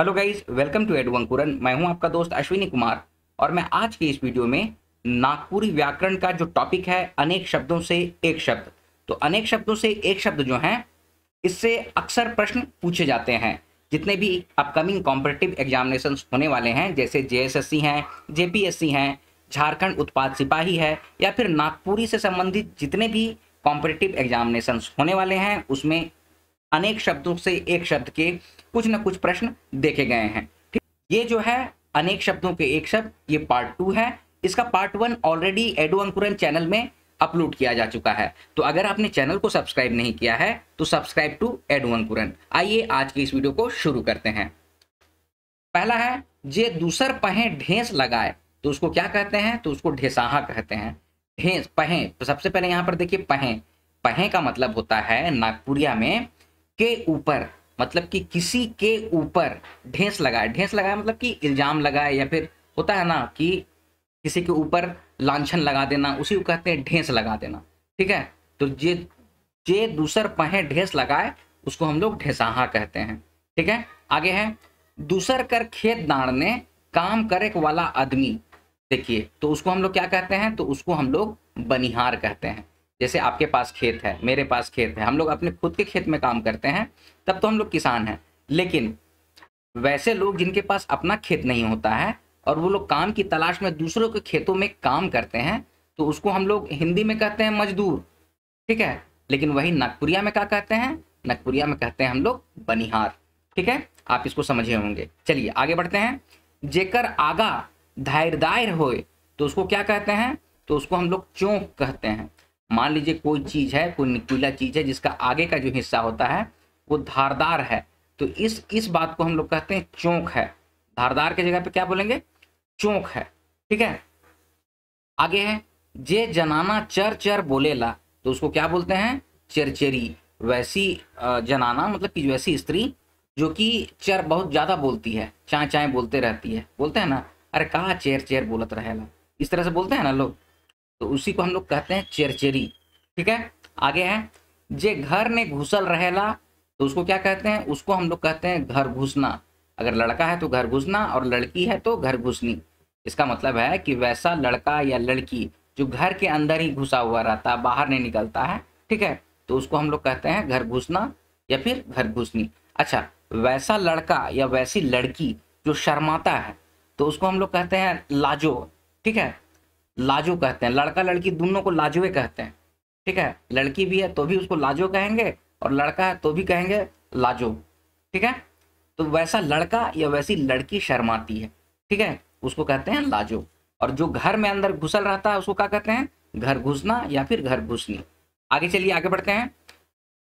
hello guys welcome to एडवंकुरन मैं हूं आपका दोस्त अश्विनी कुमार और मैं आज की इस वीडियो में नागपुरी व्याकरण का जो टॉपिक है अनेक शब्दों से एक शब्द तो अनेक शब्दों से एक शब्द जो है इससे अक्सर प्रश्न पूछे जाते हैं जितने भी अपकमिंग कॉम्पिटेटिव एग्जामिनेशन होने वाले हैं जैसे जे हैं जे हैं झारखंड उत्पाद सिपाही है या फिर नागपुरी से संबंधित जितने भी कॉम्पिटेटिव एग्जामिनेशन होने वाले हैं उसमें अनेक शब्दों से एक शब्द के कुछ ना कुछ प्रश्न देखे गए हैं ठीक ये जो है अनेक शब्दों के एक शब्द ये पार्ट टू है इसका पार्ट वन ऑलरेडी एडो अंकुरन चैनल में अपलोड किया जा चुका है तो अगर आपने चैनल को सब्सक्राइब नहीं किया है तो सब्सक्राइब टू एडो अंकुरन आइए आज की इस वीडियो को शुरू करते हैं पहला है जे दूसर पहें ढेंस लगाए तो उसको क्या कहते हैं तो उसको ढेसाहा कहते हैं ढेंस पहें तो सबसे पहले यहां पर देखिए पहें पहें का मतलब होता है नागपुरिया में के ऊपर मतलब कि किसी के ऊपर ढेंस लगाए ढेंस लगाए मतलब कि इल्ज़ाम लगाए या फिर होता है ना कि किसी के ऊपर लांछन लगा देना उसी को कहते हैं ढेंस लगा देना ठीक है तो जे जे दूसर पहें ढेंस लगाए उसको हम लोग ढेसाहा कहते हैं ठीक है आगे है दूसर कर खेत दाड़ने काम करे वाला आदमी देखिए तो उसको हम लोग क्या कहते हैं तो उसको हम लोग बनिहार कहते हैं जैसे आपके पास खेत है मेरे पास खेत है हम लोग अपने खुद के खेत में काम करते हैं तब तो हम लोग किसान हैं लेकिन वैसे लोग जिनके पास अपना खेत नहीं होता है और वो लोग काम की तलाश में दूसरों के खेतों में काम करते हैं तो उसको हम लोग हिंदी में कहते हैं मजदूर ठीक है लेकिन वही नागपुरिया में क्या कहते हैं नागपुरिया में कहते हैं हम लोग बनिहार ठीक है आप इसको समझे होंगे चलिए आगे बढ़ते हैं जेकर आगा धैर्य दायर हो तो उसको क्या कहते हैं तो उसको हम लोग चौंक कहते हैं मान लीजिए कोई चीज़ है कोई निकुला चीज़ है जिसका आगे का जो हिस्सा होता है वो धारदार है तो इस इस बात को हम लोग कहते हैं चौंक है धारदार की जगह पे क्या बोलेंगे चौंक है ठीक है आगे है जे जनाना चर चर बोलेला तो उसको क्या बोलते हैं चरचेरी वैसी जनाना मतलब कि वैसी स्त्री जो कि चर बहुत ज़्यादा बोलती है चाय चाय बोलते रहती है बोलते हैं ना अरे कहा चेर चेर बोलत रहेला इस तरह से बोलते हैं ना लोग तो उसी को हम लोग कहते हैं चेरचेरी ठीक है आगे है जे घर ने घुसल रहेला तो उसको क्या कहते हैं उसको हम लोग कहते हैं घर घुसना अगर लड़का है तो घर घुसना और लड़की है तो घर घुसनी इसका मतलब है कि वैसा लड़का या लड़की जो घर के अंदर ही घुसा हुआ रहता है बाहर नहीं निकलता है ठीक है तो उसको हम लोग कहते हैं घर घुसना या फिर घर घुसनी अच्छा वैसा लड़का या वैसी लड़की जो शर्माता है तो उसको हम लोग कहते हैं लाजो ठीक है लाजो कहते हैं लड़का लड़की दोनों को लाजवे कहते हैं ठीक है लड़की भी है तो भी उसको लाजो कहेंगे और लड़का है तो भी कहेंगे लाजो ठीक है तो वैसा लड़का या वैसी लड़की शर्माती है ठीक है उसको कहते हैं लाजो और जो घर में अंदर घुसल रहता है उसको क्या कहते हैं घर घुसना या फिर घर घुसनी आगे चलिए आगे बढ़ते हैं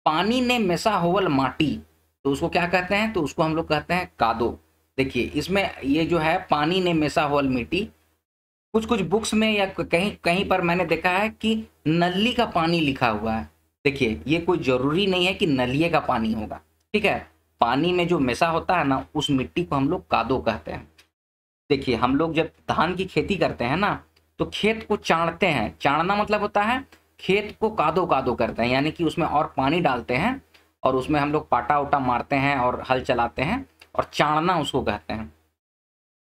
पानी ने मिसा होवल माटी तो उसको क्या कहते हैं तो उसको हम लोग कहते हैं कादो देखिए इसमें ये जो है पानी ने मिसा होवल मिट्टी कुछ कुछ बुक्स में या कहीं कहीं पर मैंने देखा है कि नली का पानी लिखा हुआ है देखिए ये कोई जरूरी नहीं है कि नलिए का पानी होगा ठीक है पानी में जो मिसा होता है ना उस मिट्टी को हम लोग कादो कहते हैं देखिए हम लोग जब धान की खेती करते हैं ना तो खेत को चाणते हैं चाणना मतलब होता है खेत को कादो कादो करते हैं यानी कि उसमें और पानी डालते हैं और उसमें हम लोग पाटा उटा मारते हैं और हल चलाते हैं और चाणना उसको कहते हैं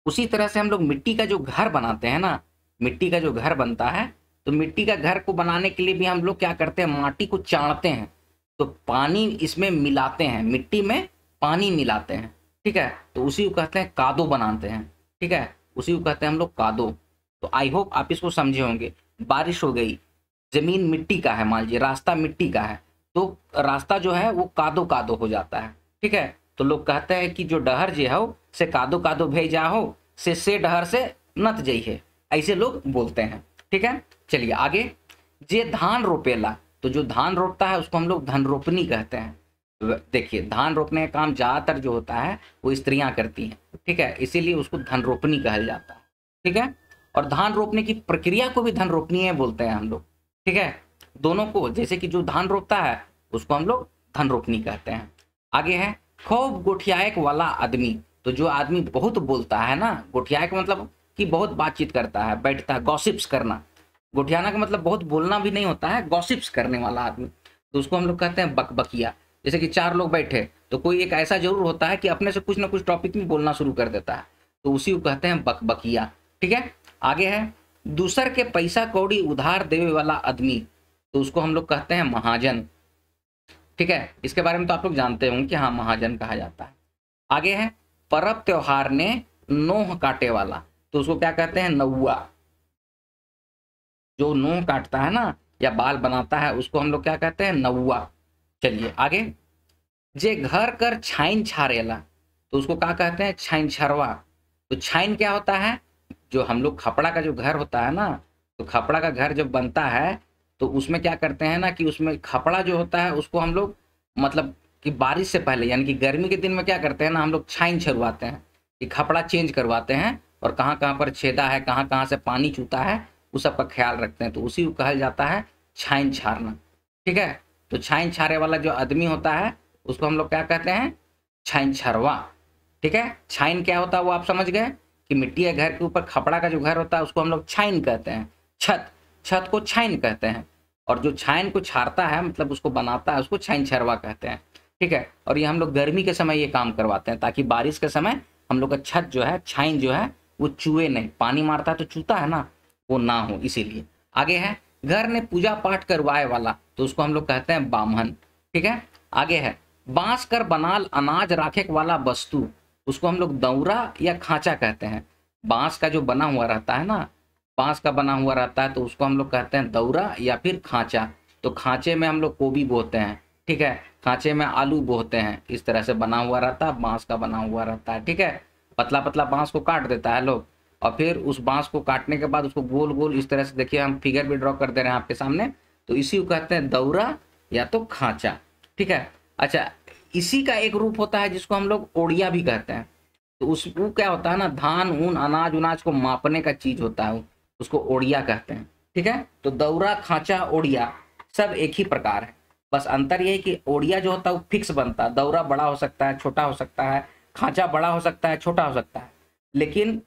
उसी तरह से हम लोग मिट्टी का जो घर बनाते हैं ना मिट्टी का जो घर बनता है तो मिट्टी का घर को बनाने के लिए भी हम लोग क्या करते हैं माटी को चाणते हैं तो पानी इसमें मिलाते हैं मिट्टी में पानी मिलाते हैं ठीक है तो उसी को कहते हैं कादो बनाते हैं ठीक है उसी को कहते हैं हम लोग कादो तो आई होप आप इसको समझे होंगे बारिश हो गई जमीन मिट्टी का है मान लीजिए रास्ता मिट्टी का है तो रास्ता जो है वो कादो कादो हो जाता है ठीक है तो लोग कहते हैं कि जो डहर जो है से कादो कादो भेजा हो से से डहर से नत जइहे ऐसे लोग बोलते हैं ठीक है चलिए आगे जे धान रोपेला तो जो धान रोपता है उसको हम लोग धन रोपनी कहते हैं देखिए धान रोपने का काम ज़्यादातर जो होता है वो स्त्रियां करती हैं ठीक है इसीलिए उसको धन रोपनी कहल जाता है ठीक है और धान रोपने की प्रक्रिया को भी धन रोपनीय बोलते हैं हम लोग ठीक है दोनों को जैसे कि जो धान रोपता है उसको हम लोग धन रोपनी कहते हैं आगे है खूब गोठियायक वाला आदमी तो जो आदमी बहुत बोलता है ना गुठिया का मतलब कि बहुत बातचीत करता है बैठता है गॉसिप्स करना गुठियाना का मतलब बहुत बोलना भी नहीं होता है गॉसिप्स करने वाला आदमी तो उसको हम लोग कहते हैं बकबकिया जैसे कि चार लोग बैठे तो कोई एक ऐसा जरूर होता है कि अपने से कुछ ना कुछ टॉपिक में बोलना शुरू कर देता है तो उसी को कहते हैं बकबकिया ठीक है आगे है दूसर के पैसा कौड़ी उधार देवे वाला आदमी तो उसको हम लोग कहते हैं महाजन ठीक है इसके बारे में तो आप लोग जानते होंगे कि हाँ महाजन कहा जाता है आगे है परब त्योहार ने नोह काटे वाला तो उसको क्या कहते हैं नौआ जो नोह काटता है ना या बाल बनाता है उसको हम लोग क्या कहते हैं नौआ चलिए आगे जे घर कर छाइन छारेला तो उसको क्या कहते हैं छाइन छरवा तो छाइन क्या होता है जो हम लोग खपड़ा का जो घर होता है ना तो खपड़ा का घर जब बनता है तो उसमें क्या करते हैं ना कि उसमें खपड़ा जो होता है उसको हम लोग मतलब कि बारिश से पहले यानी कि गर्मी के दिन में क्या करते हैं ना हम लोग छाइन छरवाते हैं कि खपड़ा चेंज करवाते हैं और कहाँ कहाँ पर छेदा है कहाँ कहाँ से पानी चूता है उस सब का ख्याल रखते हैं तो उसी को कहा जाता है छाइन छारना ठीक है तो छाइन छारे वाला जो आदमी होता है उसको हम लोग क्या कहते हैं छाइन छरवा ठीक है छाइन क्या होता है वो आप समझ गए कि मिट्टी के घर के ऊपर खपड़ा का जो घर होता है उसको हम लोग छाइन कहते हैं छत छत को छाइन कहते हैं और जो छाइन को छारता है मतलब उसको बनाता है उसको छाइन छरवा कहते हैं ठीक है और ये हम लोग गर्मी के समय ये काम करवाते हैं ताकि बारिश के समय हम लोग का छत जो है छाइन जो है वो चूहे नहीं पानी मारता है तो चूता है ना वो ना हो इसीलिए आगे है घर ने पूजा पाठ करवाए वाला तो उसको हम लोग कहते हैं बामहन ठीक है आगे है बांस कर बनाल अनाज राखे वाला वस्तु उसको हम लोग दौरा या खांचा कहते हैं बांस का जो बना हुआ रहता है ना बांस का बना हुआ रहता है तो उसको हम लोग कहते हैं दौरा या फिर खांचा तो खांचे में हम लोग कोबी बोते हैं ठीक है खाँचे में आलू बोहते हैं इस तरह से बना हुआ रहता है बांस का बना हुआ रहता है ठीक है पतला पतला बांस को काट देता है लोग और फिर उस बांस को काटने के बाद उसको गोल गोल इस तरह से देखिए हम फिगर भी ड्रॉ कर दे रहे हैं आपके सामने तो इसी को कहते हैं दौरा या तो खाँचा ठीक है अच्छा इसी का एक रूप होता है जिसको हम लोग ओड़िया भी कहते हैं तो उस वो क्या होता है ना धान ऊन अनाज उनाज को मापने का चीज होता है उसको ओड़िया कहते हैं ठीक है तो दौरा खाँचा ओड़िया सब एक ही प्रकार है बस अंतर ये है कि ओडिया जो होता है वो फिक्स बनता है दौरा बड़ा हो सकता है छोटा हो सकता है खांचा बड़ा हो सकता है छोटा हो सकता है लेकिन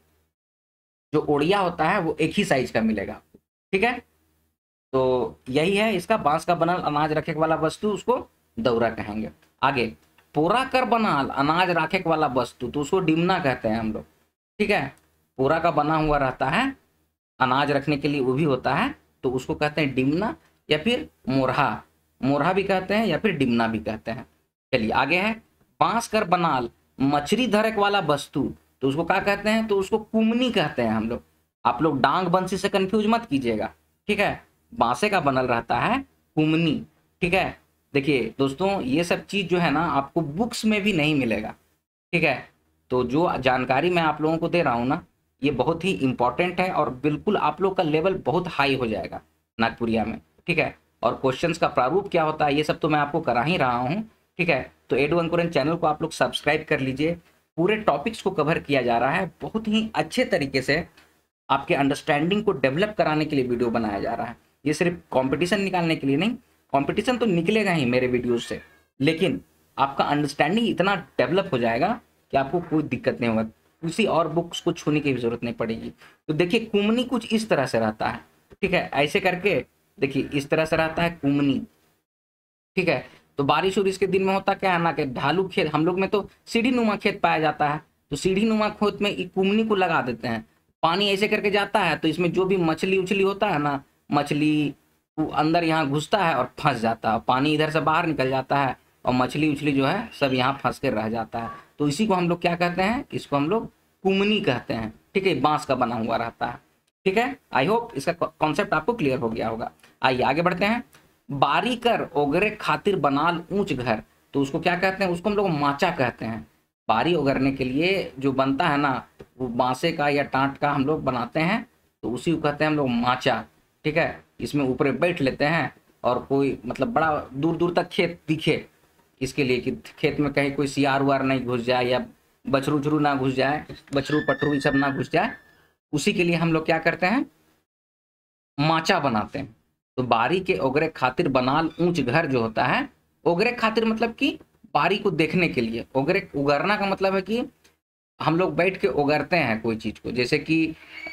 जो ओडिया होता है वो एक ही साइज का मिलेगा ठीक है तो यही है इसका बांस का बनल अनाज रखे वाला वस्तु उसको दौरा कहेंगे आगे पूरा कर बनाल अनाज रखे वाला वस्तु तो उसको डिमना कहते हैं हम लोग ठीक है पूरा का बना हुआ रहता है अनाज रखने के लिए वो भी होता है तो उसको कहते हैं डिमना या फिर मोरहा मोरहा भी कहते हैं या फिर डिमना भी कहते हैं चलिए आगे है बांस कर बनाल मछली धरक वाला वस्तु तो उसको क्या कहते हैं तो उसको कुमनी कहते हैं हम लोग आप लोग डांग बंसी से कंफ्यूज मत कीजिएगा ठीक है बांसे का बनल रहता है कुमनी ठीक है देखिए दोस्तों ये सब चीज़ जो है ना आपको बुक्स में भी नहीं मिलेगा ठीक है तो जो जानकारी मैं आप लोगों को दे रहा हूँ ना ये बहुत ही इंपॉर्टेंट है और बिल्कुल आप लोग का लेवल बहुत हाई हो जाएगा नागपुरिया में ठीक है और क्वेश्चन का प्रारूप क्या होता है ये सब तो मैं आपको करा ही रहा हूँ ठीक है तो एडू अंकुरन चैनल को आप लोग सब्सक्राइब कर लीजिए पूरे टॉपिक्स को कवर किया जा रहा है बहुत ही अच्छे तरीके से आपके अंडरस्टैंडिंग को डेवलप कराने के लिए वीडियो बनाया जा रहा है ये सिर्फ कंपटीशन निकालने के लिए नहीं कंपटीशन तो निकलेगा ही मेरे वीडियो से लेकिन आपका अंडरस्टैंडिंग इतना डेवलप हो जाएगा कि आपको कोई दिक्कत नहीं होगा किसी और बुक्स को छूने की भी जरूरत नहीं पड़ेगी तो देखिए कुमनी कुछ इस तरह से रहता है ठीक है ऐसे करके देखिए इस तरह से रहता है कुमनी ठीक है तो बारिश और इसके दिन में होता क्या है ना कि ढालू खेत हम लोग में तो सीढ़ी नुमा खेत पाया जाता है तो सीढ़ी नुमा खेत में कुमनी को लगा देते हैं पानी ऐसे करके जाता है तो इसमें जो भी मछली उछली होता है ना मछली अंदर यहाँ घुसता है और फंस जाता है पानी इधर से बाहर निकल जाता है और मछली उछली जो है सब यहाँ फंस कर रह जाता है तो इसी को हम लोग क्या कहते हैं इसको हम लोग कुमनी कहते हैं ठीक है बांस का बना हुआ रहता है ठीक है आई होप इसका कॉन्सेप्ट आपको क्लियर हो गया होगा आइए आगे बढ़ते हैं बारी कर ओगरे खातिर बनाल ऊंच घर तो उसको क्या कहते हैं उसको हम लोग माचा कहते हैं बारी ओगरने के लिए जो बनता है ना वो बांसे का या टाट का हम लोग बनाते हैं तो उसी को कहते हैं हम लोग माचा ठीक है इसमें ऊपर बैठ लेते हैं और कोई मतलब बड़ा दूर दूर तक खेत दिखे इसके लिए कि खेत में कहीं कोई सियार वार नहीं घुस जाए या बछरू उछरू ना घुस जाए बछरू पटरू ये सब ना घुस जाए उसी के लिए हम लोग क्या करते हैं माचा बनाते हैं तो बारी के ओगरे खातिर बनाल ऊंच घर जो होता है ओगरे खातिर मतलब कि बारी को देखने के लिए ओगरे उगरना का मतलब है कि हम लोग बैठ के उगरते हैं कोई चीज़ को जैसे कि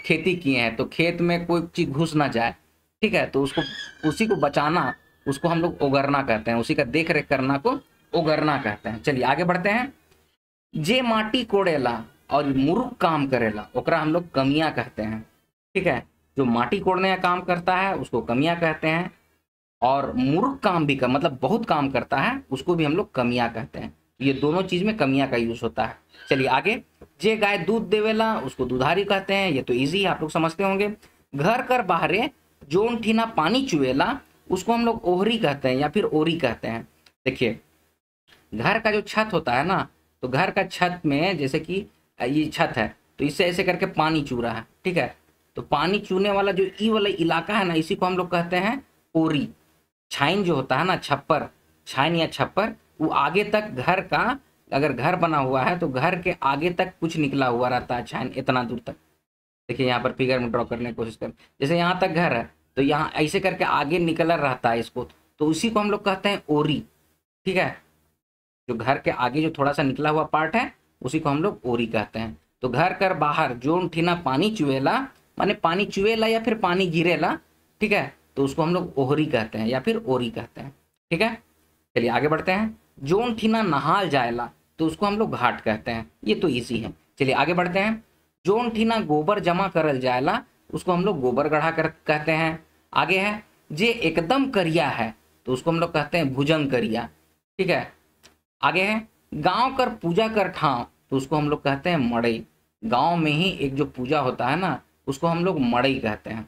खेती किए हैं तो खेत में कोई चीज़ घुस ना जाए ठीक है तो उसको उसी को बचाना उसको हम लोग उगरना कहते हैं उसी का देख रेख करना को उगरना कहते हैं चलिए आगे बढ़ते हैं जे माटी कोड़ेला और मुर्ग काम करेला ओकरा हम लोग कमिया कहते हैं ठीक है जो माटी कोड़ने का काम करता है उसको कमिया कहते हैं और मूर्ख काम भी कर मतलब बहुत काम करता है उसको भी हम लोग कमिया कहते हैं तो ये दोनों चीज में कमिया का यूज होता है चलिए आगे जे गाय दूध देवेला उसको दुधारी कहते हैं ये तो इजी है आप लोग समझते होंगे घर कर बाहरे जोन ठीना पानी चुएला उसको हम लोग ओहरी कहते हैं या फिर ओरी कहते हैं देखिए घर का जो छत होता है ना तो घर का छत में जैसे कि ये छत है तो इससे ऐसे करके पानी चू रहा है ठीक है तो पानी चूने वाला जो ई वाला इलाका है ना इसी को हम लोग कहते हैं ओरी छाइन जो होता है ना छप्पर छाइन या छप्पर वो आगे तक घर का अगर घर बना हुआ है तो घर के आगे तक कुछ निकला हुआ रहता है छाइन इतना दूर तक देखिए यहाँ पर फिगर में ड्रॉ करने की कोशिश करें जैसे यहाँ तक घर है तो यहाँ ऐसे करके आगे निकला रहता है इसको तो उसी को हम लोग कहते हैं ओरी ठीक है जो घर के आगे जो थोड़ा सा निकला हुआ पार्ट है उसी को हम लोग ओरी कहते हैं तो घर कर बाहर जोन ठीना पानी चुएला माने पानी चुएला या फिर पानी गिरेला ठीक है तो उसको हम लोग ओहरी कहते हैं या फिर ओरी कहते हैं ठीक है चलिए आगे बढ़ते हैं जोन ठीना नहाल जाएला तो उसको हम लोग घाट कहते हैं ये तो ईजी है चलिए आगे बढ़ते हैं जोन ठीना गोबर जमा करल जाएला उसको हम लोग गोबर गढ़ा कर कहते हैं आगे है जे एकदम करिया है तो उसको हम लोग कहते हैं भुजंग करिया ठीक है आगे है गांव कर पूजा कर ठाव तो उसको हम लोग कहते हैं मड़ई गांव में ही एक जो पूजा होता है ना उसको हम लोग मड़ई कहते हैं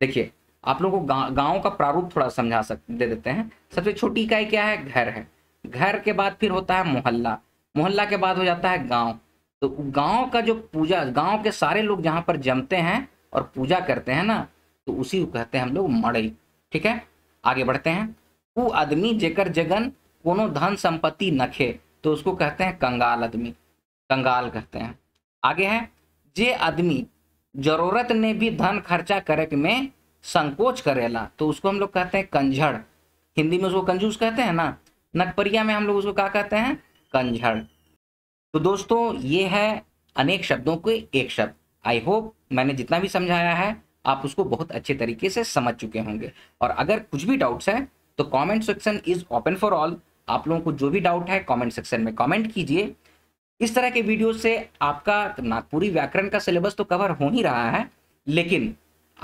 देखिए आप लोगों को गांव का प्रारूप थोड़ा समझा सक दे देते हैं सबसे छोटी इकाई क्या है घर है घर के बाद फिर होता है मोहल्ला मोहल्ला के बाद हो जाता है गाँव तो गाँव का जो पूजा गाँव के सारे लोग जहाँ पर जमते हैं और पूजा करते हैं ना तो उसी को कहते हैं हम लोग मड़ई ठीक है आगे बढ़ते हैं वो आदमी जेकर जगन कोनो धन संपत्ति नखे तो उसको कहते हैं कंगाल आदमी कंगाल कहते हैं आगे है जे आदमी जरूरत ने भी धन खर्चा करे में संकोच करेला तो उसको हम लोग कहते हैं कंझड़ हिंदी में उसको कंजूस कहते हैं ना नकपरिया में हम लोग उसको क्या कहते हैं कंझड़ तो दोस्तों ये है अनेक शब्दों के एक शब्द आई होप मैंने जितना भी समझाया है आप उसको बहुत अच्छे तरीके से समझ चुके होंगे और अगर कुछ भी डाउट्स है तो comment section is open for all आप लोगों को जो भी डाउट है कमेंट सेक्शन में कमेंट कीजिए इस तरह के वीडियो से आपका नागपुरी व्याकरण का सिलेबस तो कवर हो ही रहा है लेकिन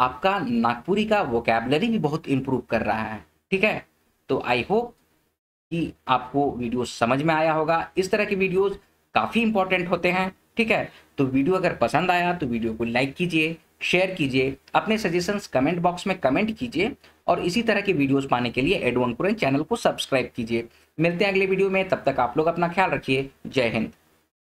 आपका नागपुरी का वोकेबलरी भी बहुत इम्प्रूव कर रहा है ठीक है तो आई होप कि आपको वीडियो समझ में आया होगा इस तरह के वीडियोस काफ़ी इंपॉर्टेंट होते हैं ठीक है तो वीडियो अगर पसंद आया तो वीडियो को लाइक कीजिए शेयर कीजिए अपने सजेशंस कमेंट बॉक्स में कमेंट कीजिए और इसी तरह के वीडियोस पाने के लिए एडवन चैनल को सब्सक्राइब कीजिए मिलते हैं अगले वीडियो में तब तक आप लोग अपना ख्याल रखिए जय हिंद